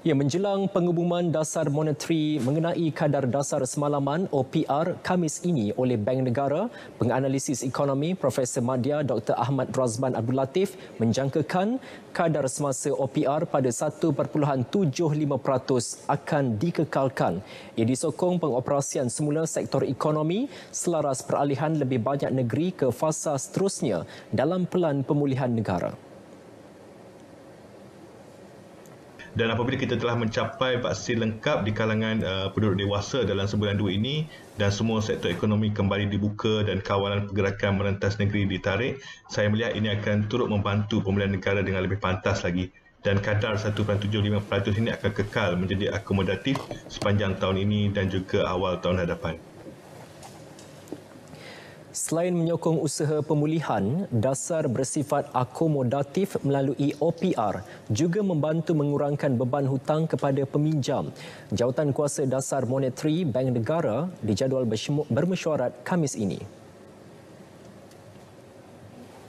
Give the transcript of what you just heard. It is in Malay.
Ya, menjelang pengumuman dasar monetari mengenai kadar dasar semalaman OPR Kamis ini oleh Bank Negara, penganalisis ekonomi Profesor Madya Dr. Ahmad Razman Abdul Latif menjangkakan kadar semasa OPR pada 1.75% akan dikekalkan. Ia disokong pengoperasian semula sektor ekonomi selaras peralihan lebih banyak negeri ke fasa seterusnya dalam pelan pemulihan negara. dan apabila kita telah mencapai vaksin lengkap di kalangan uh, penduduk dewasa dalam sebulan dua ini dan semua sektor ekonomi kembali dibuka dan kawalan pergerakan merentas negeri ditarik, saya melihat ini akan turut membantu pemulihan negara dengan lebih pantas lagi dan kadar 1.75% ini akan kekal menjadi akomodatif sepanjang tahun ini dan juga awal tahun hadapan. Selain menyokong usaha pemulihan, dasar bersifat akomodatif melalui OPR juga membantu mengurangkan beban hutang kepada peminjam. Jawatan Kuasa Dasar Monetri Bank Negara dijadual bermesyuarat Kamis ini.